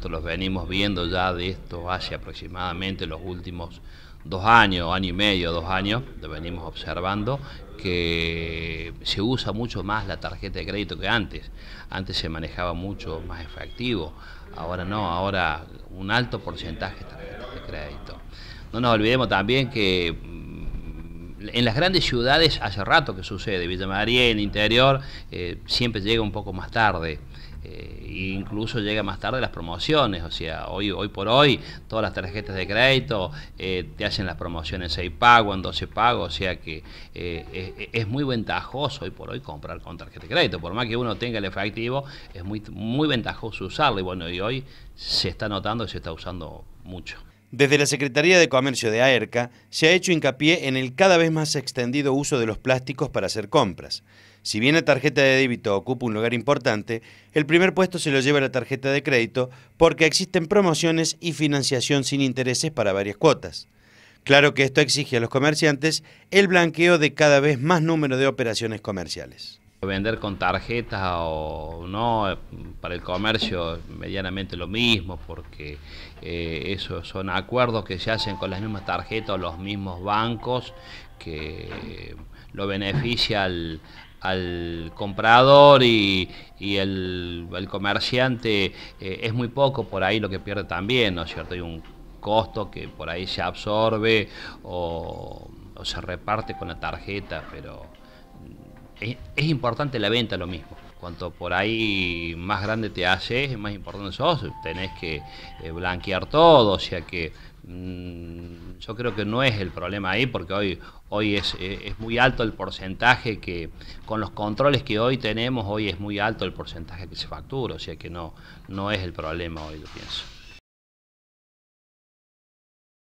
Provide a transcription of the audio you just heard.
Esto los venimos viendo ya de esto hace aproximadamente los últimos dos años, año y medio, dos años, lo venimos observando, que se usa mucho más la tarjeta de crédito que antes. Antes se manejaba mucho más efectivo, ahora no, ahora un alto porcentaje de tarjetas de crédito. No nos olvidemos también que en las grandes ciudades hace rato que sucede, Villa María, en interior, eh, siempre llega un poco más tarde. Eh, e incluso llega más tarde las promociones, o sea, hoy, por hoy todas las tarjetas de crédito eh, te hacen las promociones 6 pago, en 12 pagos. o sea que e, e, es, muy ventajoso hoy por hoy comprar con tarjeta de crédito, por más que uno tenga el efectivo, es muy, muy ventajoso usarlo y bueno, y hoy se está notando y se está usando mucho. Desde la Secretaría de Comercio de AERCA se ha hecho hincapié en el cada vez más extendido uso de los plásticos para hacer compras. Si bien la tarjeta de débito ocupa un lugar importante, el primer puesto se lo lleva la tarjeta de crédito porque existen promociones y financiación sin intereses para varias cuotas. Claro que esto exige a los comerciantes el blanqueo de cada vez más número de operaciones comerciales. Vender con tarjeta o no, para el comercio medianamente lo mismo, porque eh, esos son acuerdos que se hacen con las mismas tarjetas o los mismos bancos que lo beneficia al, comprador y, el, comerciante eh, es muy poco por ahí lo que pierde también, ¿no es cierto? Hay un costo que por ahí se absorbe o, o se reparte con la tarjeta, pero es, importante la venta lo mismo cuanto por ahí más grande te haces, más importante sos, tenés que eh, blanquear todo, o sea que mm, yo creo que no es el problema ahí, porque hoy, hoy es, eh, es, muy alto el porcentaje que, con los controles que hoy tenemos, hoy es muy alto el porcentaje que se factura, o sea que no, no es el problema hoy, lo pienso.